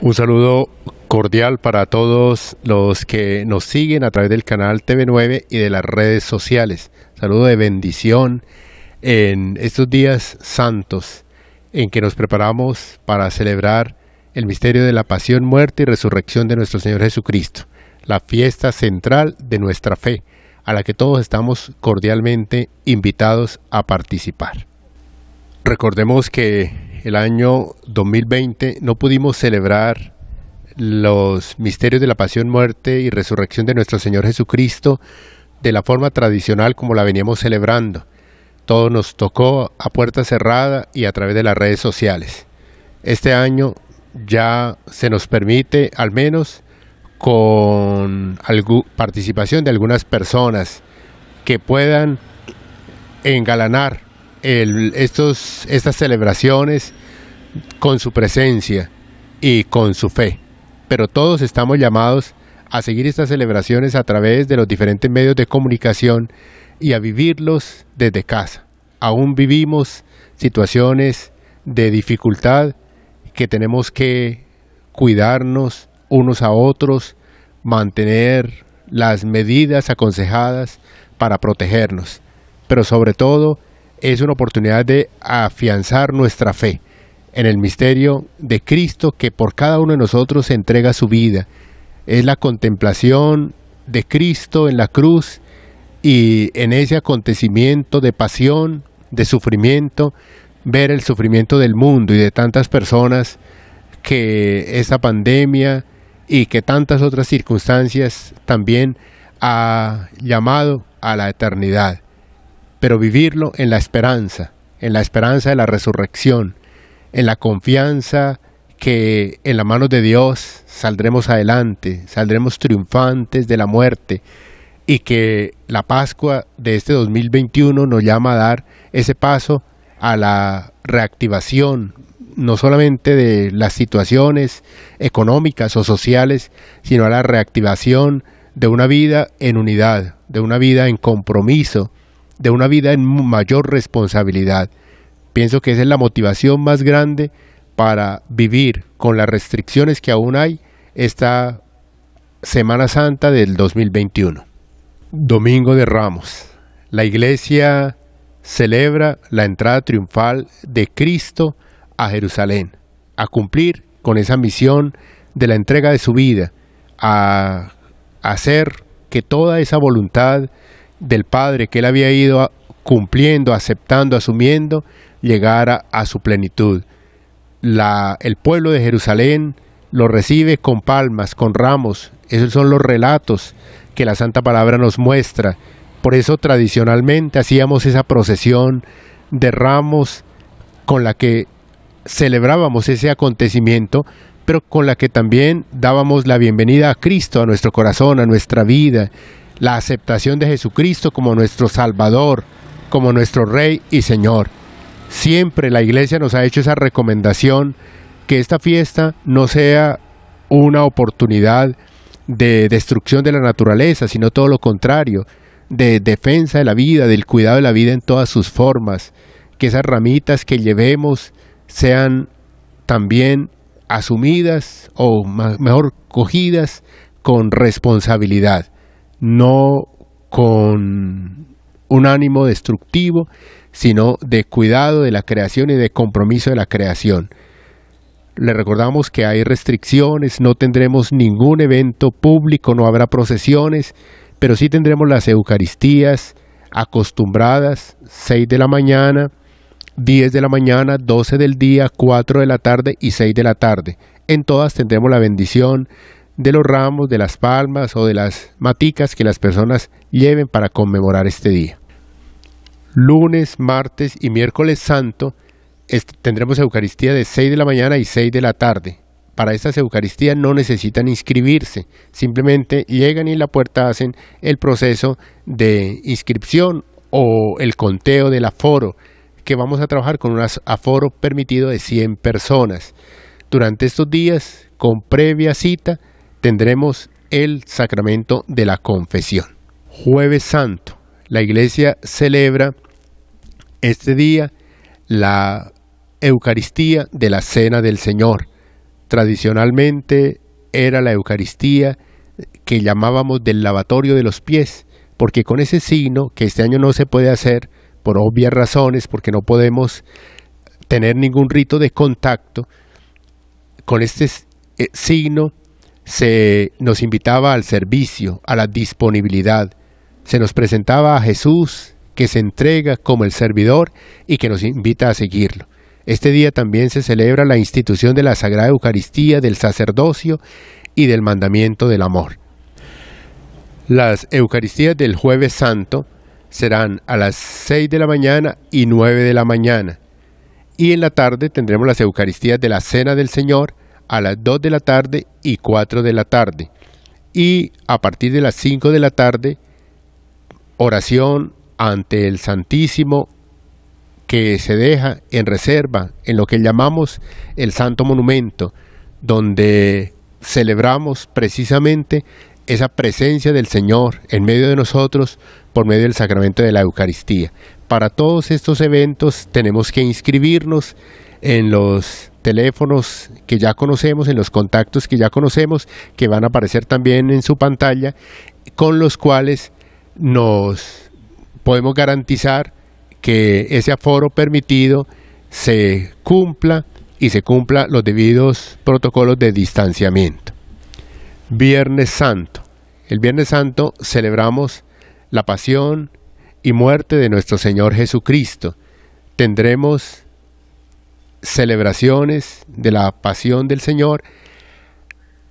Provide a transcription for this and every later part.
Un saludo cordial para todos los que nos siguen a través del canal TV9 y de las redes sociales. Saludo de bendición en estos días santos en que nos preparamos para celebrar el misterio de la pasión, muerte y resurrección de nuestro Señor Jesucristo, la fiesta central de nuestra fe, a la que todos estamos cordialmente invitados a participar. Recordemos que el año 2020 no pudimos celebrar los misterios de la pasión, muerte y resurrección de nuestro Señor Jesucristo de la forma tradicional como la veníamos celebrando. Todo nos tocó a puerta cerrada y a través de las redes sociales. Este año ya se nos permite, al menos con participación de algunas personas que puedan engalanar estos, estas celebraciones con su presencia y con su fe. Pero todos estamos llamados a seguir estas celebraciones a través de los diferentes medios de comunicación y a vivirlos desde casa. Aún vivimos situaciones de dificultad que tenemos que cuidarnos unos a otros, mantener las medidas aconsejadas para protegernos. Pero sobre todo es una oportunidad de afianzar nuestra fe en el misterio de Cristo que por cada uno de nosotros entrega su vida. Es la contemplación de Cristo en la cruz y en ese acontecimiento de pasión, de sufrimiento, ver el sufrimiento del mundo y de tantas personas que esa pandemia y que tantas otras circunstancias también ha llamado a la eternidad, pero vivirlo en la esperanza, en la esperanza de la resurrección, en la confianza que en la mano de Dios saldremos adelante, saldremos triunfantes de la muerte y que la Pascua de este 2021 nos llama a dar ese paso a la reactivación no solamente de las situaciones económicas o sociales, sino a la reactivación de una vida en unidad, de una vida en compromiso, de una vida en mayor responsabilidad pienso que esa es la motivación más grande para vivir con las restricciones que aún hay esta Semana Santa del 2021. Domingo de Ramos. La iglesia celebra la entrada triunfal de Cristo a Jerusalén, a cumplir con esa misión de la entrega de su vida, a hacer que toda esa voluntad del Padre que él había ido a, cumpliendo, aceptando, asumiendo, llegara a su plenitud. el pueblo de Jerusalén lo recibe con palmas, con ramos. Esos son los relatos que la Santa Palabra nos muestra. Por eso tradicionalmente hacíamos esa procesión de ramos con la que celebrábamos ese acontecimiento, pero con la que también dábamos la bienvenida a Cristo, a nuestro corazón, a nuestra vida, la aceptación de Jesucristo como nuestro Salvador, como nuestro Rey y Señor. Siempre la Iglesia nos ha hecho esa recomendación que esta fiesta no sea una oportunidad de destrucción de la naturaleza, sino todo lo contrario, de defensa de la vida, del cuidado de la vida en todas sus formas, que esas ramitas que llevemos sean también asumidas o mejor cogidas con responsabilidad, no con un ánimo destructivo, sino de cuidado de la creación y de compromiso de la creación. Le recordamos que hay restricciones, no tendremos ningún evento público, no habrá procesiones, pero sí tendremos las Eucaristías acostumbradas, 6 de la mañana, 10 de la mañana, 12 del día, 4 de la tarde y 6 de la tarde. En todas tendremos la bendición, de los ramos, de las palmas o de las maticas que las personas lleven para conmemorar este día. Lunes, martes y miércoles santo tendremos Eucaristía de 6 de la mañana y 6 de la tarde. Para estas Eucaristías no necesitan inscribirse, simplemente llegan y en la puerta hacen el proceso de inscripción o el conteo del aforo, que vamos a trabajar con un aforo permitido de 100 personas. Durante estos días, con previa cita, tendremos el sacramento de la confesión. Jueves Santo. La iglesia celebra este día la Eucaristía de la Cena del Señor. Tradicionalmente era la Eucaristía que llamábamos del lavatorio de los pies, porque con ese signo, que este año no se puede hacer por obvias razones, porque no podemos tener ningún rito de contacto, con este eh, signo se nos invitaba al servicio, a la disponibilidad. Se nos presentaba a Jesús que se entrega como el servidor y que nos invita a seguirlo. Este día también se celebra la institución de la Sagrada Eucaristía, del sacerdocio y del mandamiento del amor. Las Eucaristías del jueves santo serán a las 6 de la mañana y 9 de la mañana. Y en la tarde tendremos las Eucaristías de la Cena del Señor, a las 2 de la tarde y 4 de la tarde. Y a partir de las 5 de la tarde, oración ante el Santísimo que se deja en reserva en lo que llamamos el Santo Monumento, donde celebramos precisamente esa presencia del Señor en medio de nosotros por medio del sacramento de la Eucaristía. Para todos estos eventos tenemos que inscribirnos en los teléfonos que ya conocemos, en los contactos que ya conocemos, que van a aparecer también en su pantalla, con los cuales nos podemos garantizar que ese aforo permitido se cumpla y se cumpla los debidos protocolos de distanciamiento. Viernes Santo. El Viernes Santo celebramos la pasión y muerte de nuestro Señor Jesucristo. Tendremos celebraciones de la pasión del Señor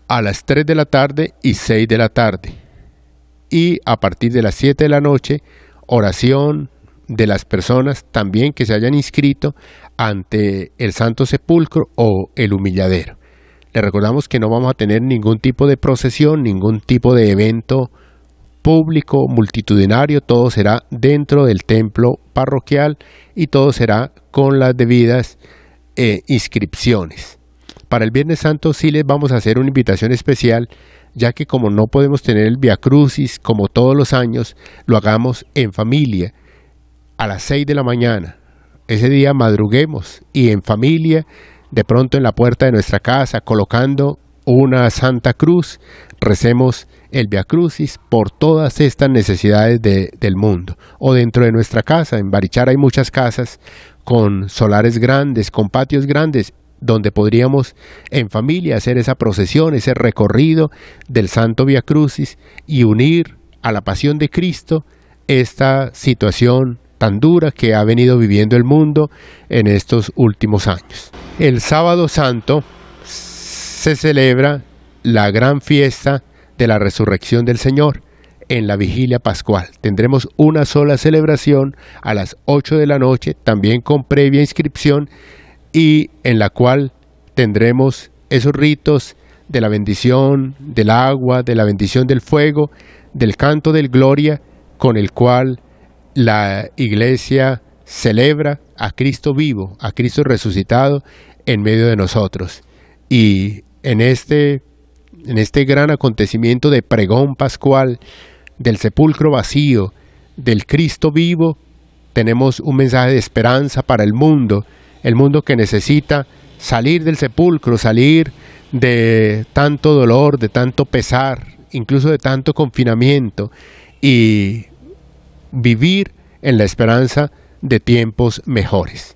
a las 3 de la tarde y 6 de la tarde. Y a partir de las 7 de la noche, oración de las personas también que se hayan inscrito ante el Santo Sepulcro o el Humilladero. Le recordamos que no vamos a tener ningún tipo de procesión, ningún tipo de evento público, multitudinario, todo será dentro del templo parroquial y todo será con las debidas eh, inscripciones. Para el Viernes Santo sí les vamos a hacer una invitación especial, ya que como no podemos tener el Via Crucis como todos los años, lo hagamos en familia a las 6 de la mañana. Ese día madruguemos y en familia, de pronto en la puerta de nuestra casa, colocando una Santa Cruz, recemos el Via Crucis por todas estas necesidades del mundo. O dentro de nuestra casa, en Barichara hay muchas casas, con solares grandes, con patios grandes, donde podríamos en familia hacer esa procesión, ese recorrido del Santo Via Crucis y unir a la pasión de Cristo esta situación tan dura que ha venido viviendo el mundo en estos últimos años. El sábado santo se celebra la gran fiesta de la resurrección del Señor en la vigilia pascual. Tendremos una sola celebración a las 8 de la noche, también con previa inscripción, y en la cual tendremos esos ritos de la bendición del agua, de la bendición del fuego, del canto del gloria, con el cual la iglesia celebra a Cristo vivo, a Cristo resucitado en medio de nosotros. Y en este, en este gran acontecimiento de pregón pascual, del sepulcro vacío, del Cristo vivo, tenemos un mensaje de esperanza para el mundo, el mundo que necesita salir del sepulcro, salir de tanto dolor, de tanto pesar, incluso de tanto confinamiento y vivir en la esperanza de tiempos mejores.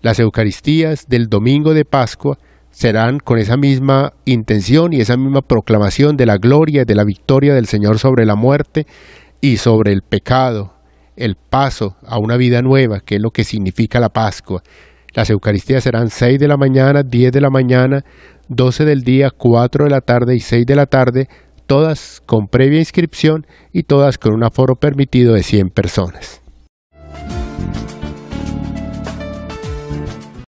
Las Eucaristías del domingo de Pascua serán con esa misma intención y esa misma proclamación de la gloria y de la victoria del Señor sobre la muerte y sobre el pecado, el paso a una vida nueva, que es lo que significa la Pascua. Las Eucaristías serán 6 de la mañana, 10 de la mañana, 12 del día, 4 de la tarde y 6 de la tarde, todas con previa inscripción y todas con un aforo permitido de 100 personas.